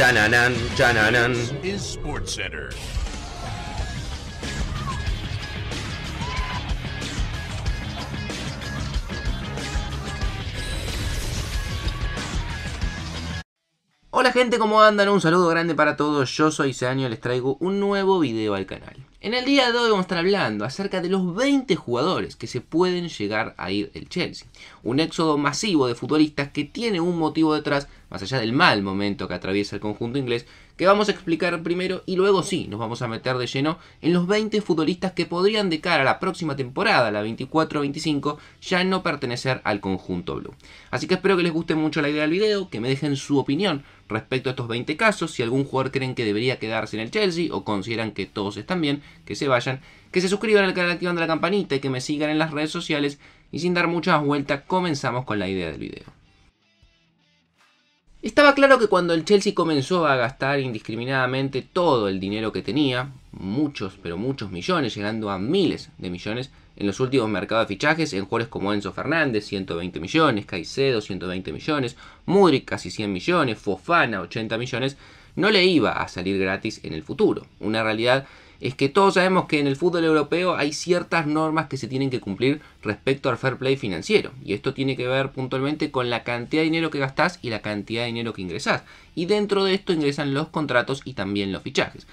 dun dun This is SportsCenter. Hola gente, ¿cómo andan? Un saludo grande para todos, yo soy Seaño y les traigo un nuevo video al canal. En el día de hoy vamos a estar hablando acerca de los 20 jugadores que se pueden llegar a ir el Chelsea. Un éxodo masivo de futbolistas que tiene un motivo detrás, más allá del mal momento que atraviesa el conjunto inglés, que vamos a explicar primero y luego sí nos vamos a meter de lleno en los 20 futbolistas que podrían de cara a la próxima temporada, la 24-25, ya no pertenecer al conjunto blue. Así que espero que les guste mucho la idea del video, que me dejen su opinión respecto a estos 20 casos, si algún jugador creen que debería quedarse en el Chelsea o consideran que todos están bien, que se vayan, que se suscriban al canal activando la campanita y que me sigan en las redes sociales y sin dar muchas vueltas comenzamos con la idea del video. Estaba claro que cuando el Chelsea comenzó a gastar indiscriminadamente todo el dinero que tenía, muchos, pero muchos millones, llegando a miles de millones, en los últimos mercados de fichajes, en jugadores como Enzo Fernández, 120 millones, Caicedo, 120 millones, Muri casi 100 millones, Fofana, 80 millones, no le iba a salir gratis en el futuro. Una realidad es que todos sabemos que en el fútbol europeo hay ciertas normas que se tienen que cumplir respecto al fair play financiero. Y esto tiene que ver puntualmente con la cantidad de dinero que gastás y la cantidad de dinero que ingresás. Y dentro de esto ingresan los contratos y también los fichajes.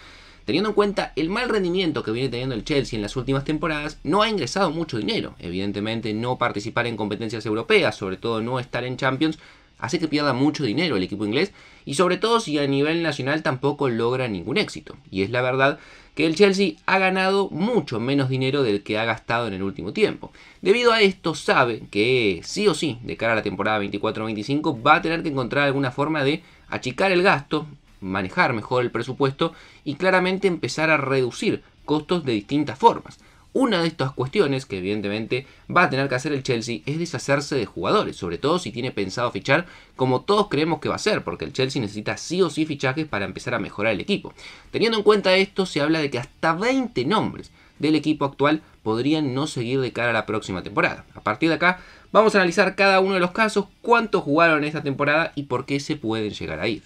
Teniendo en cuenta el mal rendimiento que viene teniendo el Chelsea en las últimas temporadas, no ha ingresado mucho dinero. Evidentemente no participar en competencias europeas, sobre todo no estar en Champions, hace que pierda mucho dinero el equipo inglés y sobre todo si a nivel nacional tampoco logra ningún éxito. Y es la verdad que el Chelsea ha ganado mucho menos dinero del que ha gastado en el último tiempo. Debido a esto sabe que sí o sí, de cara a la temporada 24-25, va a tener que encontrar alguna forma de achicar el gasto, manejar mejor el presupuesto y claramente empezar a reducir costos de distintas formas. Una de estas cuestiones que evidentemente va a tener que hacer el Chelsea es deshacerse de jugadores, sobre todo si tiene pensado fichar como todos creemos que va a ser, porque el Chelsea necesita sí o sí fichajes para empezar a mejorar el equipo. Teniendo en cuenta esto, se habla de que hasta 20 nombres del equipo actual podrían no seguir de cara a la próxima temporada. A partir de acá, vamos a analizar cada uno de los casos, cuántos jugaron esta temporada y por qué se pueden llegar a ir.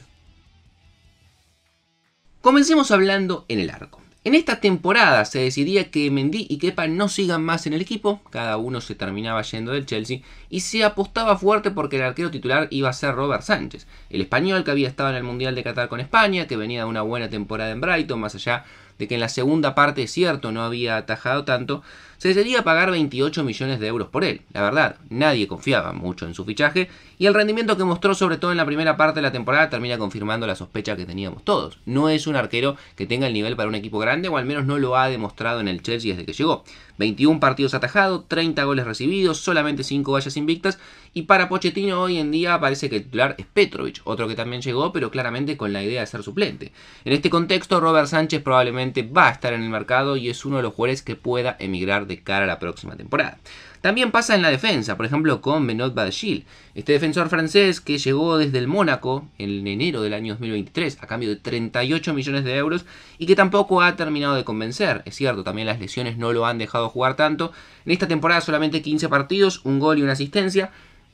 Comencemos hablando en el arco. En esta temporada se decidía que Mendy y Kepa no sigan más en el equipo, cada uno se terminaba yendo del Chelsea y se apostaba fuerte porque el arquero titular iba a ser Robert Sánchez, el español que había estado en el Mundial de Qatar con España, que venía de una buena temporada en Brighton, más allá de que en la segunda parte, es cierto, no había atajado tanto, se sería pagar 28 millones de euros por él. La verdad, nadie confiaba mucho en su fichaje y el rendimiento que mostró sobre todo en la primera parte de la temporada termina confirmando la sospecha que teníamos todos. No es un arquero que tenga el nivel para un equipo grande o al menos no lo ha demostrado en el Chelsea desde que llegó. 21 partidos atajados, 30 goles recibidos, solamente 5 vallas invictas y para Pochettino hoy en día parece que el titular es Petrovic, otro que también llegó pero claramente con la idea de ser suplente. En este contexto Robert Sánchez probablemente va a estar en el mercado y es uno de los jugadores que pueda emigrar de de cara a la próxima temporada. También pasa en la defensa, por ejemplo con Benoit Badgil, este defensor francés que llegó desde el Mónaco en enero del año 2023 a cambio de 38 millones de euros y que tampoco ha terminado de convencer. Es cierto, también las lesiones no lo han dejado jugar tanto. En esta temporada solamente 15 partidos, un gol y una asistencia,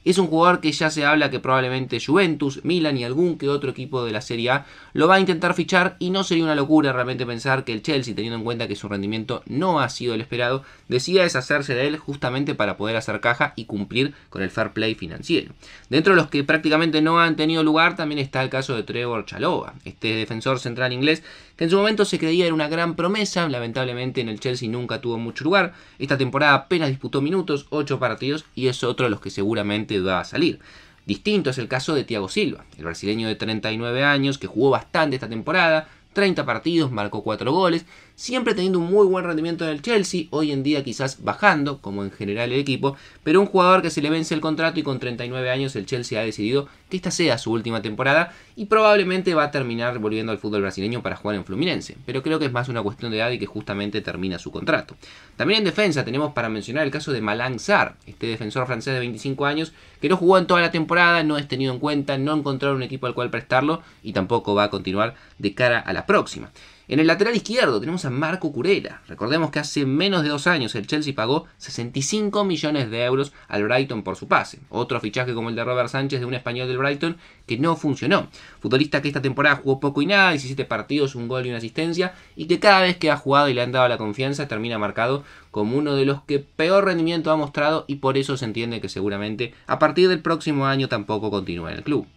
es un jugador que ya se habla que probablemente Juventus, Milan y algún que otro equipo de la Serie A lo va a intentar fichar y no sería una locura realmente pensar que el Chelsea, teniendo en cuenta que su rendimiento no ha sido el esperado, decida deshacerse de él justamente para poder hacer caja y cumplir con el fair play financiero. Dentro de los que prácticamente no han tenido lugar también está el caso de Trevor Chalova, este defensor central inglés que en su momento se creía era una gran promesa, lamentablemente en el Chelsea nunca tuvo mucho lugar, esta temporada apenas disputó minutos, 8 partidos y es otro de los que seguramente va a salir. Distinto es el caso de Thiago Silva, el brasileño de 39 años que jugó bastante esta temporada, 30 partidos, marcó 4 goles, siempre teniendo un muy buen rendimiento en el Chelsea, hoy en día quizás bajando, como en general el equipo, pero un jugador que se le vence el contrato y con 39 años el Chelsea ha decidido que esta sea su última temporada y probablemente va a terminar volviendo al fútbol brasileño para jugar en Fluminense, pero creo que es más una cuestión de edad y que justamente termina su contrato. También en defensa tenemos para mencionar el caso de Malang Sarr, este defensor francés de 25 años que no jugó en toda la temporada, no es tenido en cuenta, no encontraron un equipo al cual prestarlo y tampoco va a continuar de cara a la próxima. En el lateral izquierdo tenemos a Marco Curela. Recordemos que hace menos de dos años el Chelsea pagó 65 millones de euros al Brighton por su pase. Otro fichaje como el de Robert Sánchez de un español del Brighton que no funcionó. Futbolista que esta temporada jugó poco y nada, 17 partidos, un gol y una asistencia, y que cada vez que ha jugado y le han dado la confianza termina marcado como uno de los que peor rendimiento ha mostrado y por eso se entiende que seguramente a partir del próximo año tampoco continúa en el club.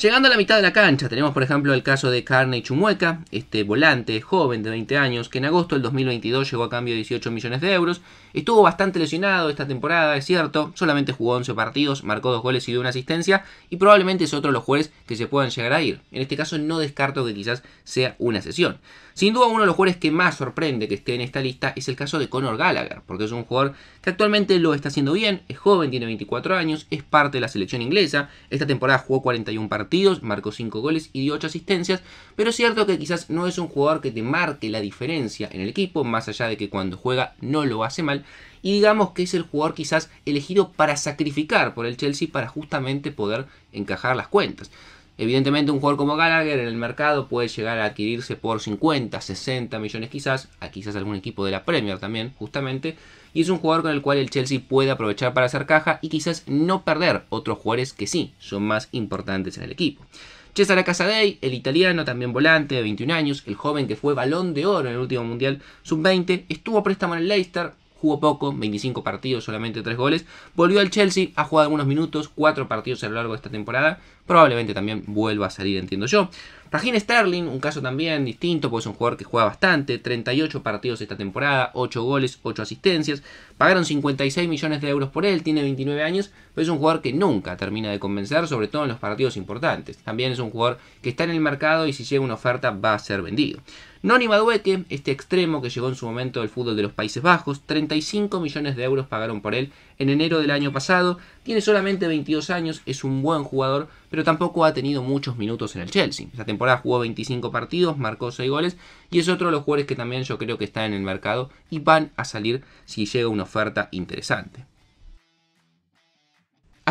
Llegando a la mitad de la cancha, tenemos por ejemplo el caso de Carney Chumueca, este volante joven de 20 años, que en agosto del 2022 llegó a cambio de 18 millones de euros. Estuvo bastante lesionado esta temporada, es cierto, solamente jugó 11 partidos, marcó dos goles y dio una asistencia, y probablemente es otro de los jugadores que se puedan llegar a ir. En este caso no descarto que quizás sea una sesión. Sin duda uno de los jugadores que más sorprende que esté en esta lista es el caso de Conor Gallagher, porque es un jugador que actualmente lo está haciendo bien, es joven, tiene 24 años, es parte de la selección inglesa, esta temporada jugó 41 partidos marcó 5 goles y dio 8 asistencias, pero es cierto que quizás no es un jugador que te marque la diferencia en el equipo, más allá de que cuando juega no lo hace mal, y digamos que es el jugador quizás elegido para sacrificar por el Chelsea para justamente poder encajar las cuentas. Evidentemente un jugador como Gallagher en el mercado puede llegar a adquirirse por 50, 60 millones quizás, a quizás algún equipo de la Premier también, justamente. Y es un jugador con el cual el Chelsea puede aprovechar para hacer caja y quizás no perder otros jugadores que sí son más importantes en el equipo. Cesare Casadei, el italiano, también volante de 21 años, el joven que fue balón de oro en el último mundial sub-20, estuvo a préstamo en el Leicester, jugó poco, 25 partidos, solamente 3 goles. Volvió al Chelsea, ha jugado algunos minutos, 4 partidos a lo largo de esta temporada. Probablemente también vuelva a salir, entiendo yo. Rajin Sterling, un caso también distinto, porque es un jugador que juega bastante, 38 partidos esta temporada, 8 goles, 8 asistencias. Pagaron 56 millones de euros por él, tiene 29 años, pero es un jugador que nunca termina de convencer, sobre todo en los partidos importantes. También es un jugador que está en el mercado y si llega una oferta va a ser vendido. Noni Madueke, este extremo que llegó en su momento del fútbol de los Países Bajos, 35 millones de euros pagaron por él en enero del año pasado, tiene solamente 22 años, es un buen jugador, pero tampoco ha tenido muchos minutos en el Chelsea. Esta temporada jugó 25 partidos, marcó 6 goles y es otro de los jugadores que también yo creo que está en el mercado y van a salir si llega una oferta interesante.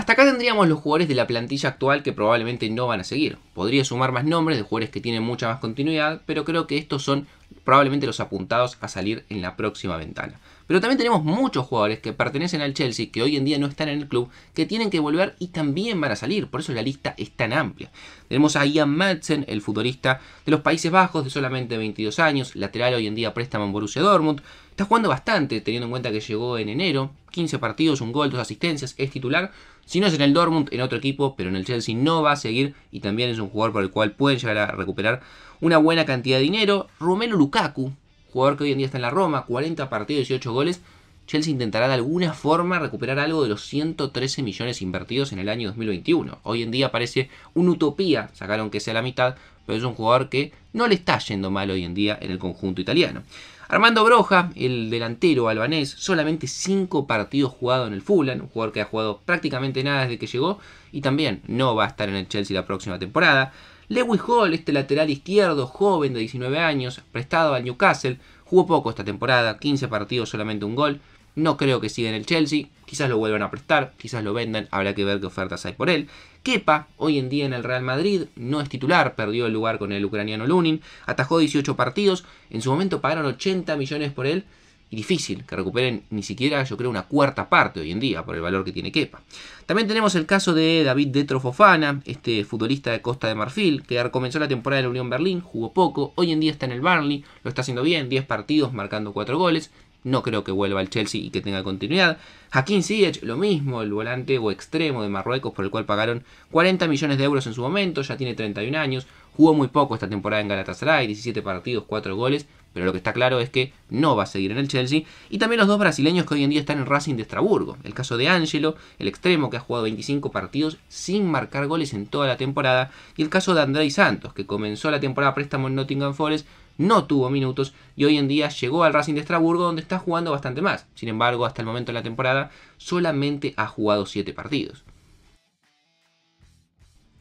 Hasta acá tendríamos los jugadores de la plantilla actual que probablemente no van a seguir. Podría sumar más nombres de jugadores que tienen mucha más continuidad, pero creo que estos son probablemente los apuntados a salir en la próxima ventana. Pero también tenemos muchos jugadores que pertenecen al Chelsea, que hoy en día no están en el club, que tienen que volver y también van a salir, por eso la lista es tan amplia. Tenemos a Ian Madsen, el futbolista de los Países Bajos, de solamente 22 años, lateral hoy en día préstamo en Borussia Dortmund, está jugando bastante, teniendo en cuenta que llegó en enero, 15 partidos, un gol, dos asistencias, es titular, si no es en el Dortmund, en otro equipo, pero en el Chelsea no va a seguir y también es un jugador por el cual pueden llegar a recuperar una buena cantidad de dinero. Romelu Lukaku, jugador que hoy en día está en la Roma, 40 partidos, y 18 goles. Chelsea intentará de alguna forma recuperar algo de los 113 millones invertidos en el año 2021. Hoy en día parece una utopía, sacaron que sea la mitad, pero es un jugador que no le está yendo mal hoy en día en el conjunto italiano. Armando Broja, el delantero albanés, solamente 5 partidos jugado en el Fulham, un jugador que ha jugado prácticamente nada desde que llegó y también no va a estar en el Chelsea la próxima temporada. Lewis Hall, este lateral izquierdo, joven de 19 años, prestado al Newcastle, jugó poco esta temporada, 15 partidos, solamente un gol. No creo que siga en el Chelsea, quizás lo vuelvan a prestar, quizás lo vendan, habrá que ver qué ofertas hay por él. Kepa, hoy en día en el Real Madrid, no es titular, perdió el lugar con el ucraniano Lunin, atajó 18 partidos, en su momento pagaron 80 millones por él, y difícil que recuperen ni siquiera, yo creo, una cuarta parte hoy en día por el valor que tiene Kepa. También tenemos el caso de David Detrofofana, este futbolista de Costa de Marfil, que comenzó la temporada en la Unión Berlín, jugó poco, hoy en día está en el Burnley, lo está haciendo bien, 10 partidos marcando 4 goles, no creo que vuelva al Chelsea y que tenga continuidad. Hakim Ziyech, lo mismo, el volante o extremo de Marruecos por el cual pagaron 40 millones de euros en su momento, ya tiene 31 años, jugó muy poco esta temporada en Galatasaray, 17 partidos, 4 goles, pero lo que está claro es que no va a seguir en el Chelsea. Y también los dos brasileños que hoy en día están en Racing de Estrasburgo. El caso de Ángelo, el extremo que ha jugado 25 partidos sin marcar goles en toda la temporada. Y el caso de Andrei Santos, que comenzó la temporada préstamo en Nottingham Forest, no tuvo minutos y hoy en día llegó al Racing de Estrasburgo donde está jugando bastante más. Sin embargo, hasta el momento de la temporada solamente ha jugado 7 partidos.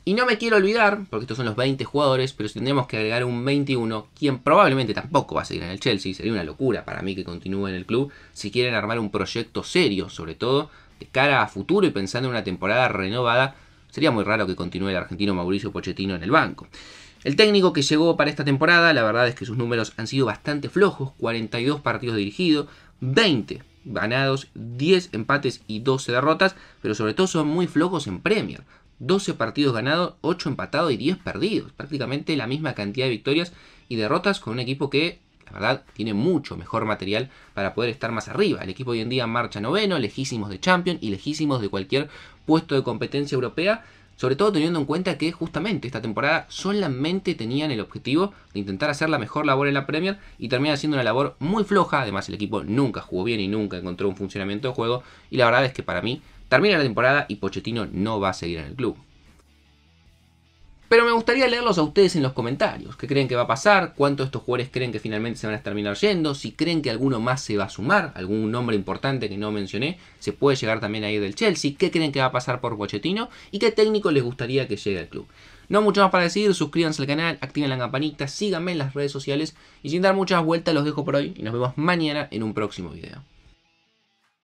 Y no me quiero olvidar, porque estos son los 20 jugadores, pero si tendríamos que agregar un 21, quien probablemente tampoco va a seguir en el Chelsea, sería una locura para mí que continúe en el club, si quieren armar un proyecto serio, sobre todo de cara a futuro y pensando en una temporada renovada, sería muy raro que continúe el argentino Mauricio Pochettino en el banco. El técnico que llegó para esta temporada, la verdad es que sus números han sido bastante flojos, 42 partidos dirigidos, 20 ganados, 10 empates y 12 derrotas, pero sobre todo son muy flojos en Premier. 12 partidos ganados, 8 empatados y 10 perdidos. Prácticamente la misma cantidad de victorias y derrotas con un equipo que la verdad, tiene mucho mejor material para poder estar más arriba. El equipo hoy en día marcha noveno, lejísimos de Champions y lejísimos de cualquier puesto de competencia europea. Sobre todo teniendo en cuenta que justamente esta temporada solamente tenían el objetivo de intentar hacer la mejor labor en la Premier y termina siendo una labor muy floja. Además el equipo nunca jugó bien y nunca encontró un funcionamiento de juego. Y la verdad es que para mí termina la temporada y Pochettino no va a seguir en el club. Pero me gustaría leerlos a ustedes en los comentarios. ¿Qué creen que va a pasar? ¿Cuántos de estos jugadores creen que finalmente se van a terminar yendo? Si creen que alguno más se va a sumar, algún nombre importante que no mencioné, se puede llegar también a ir del Chelsea. ¿Qué creen que va a pasar por Pochettino? ¿Y qué técnico les gustaría que llegue al club? No mucho más para decir, suscríbanse al canal, activen la campanita, síganme en las redes sociales y sin dar muchas vueltas los dejo por hoy y nos vemos mañana en un próximo video.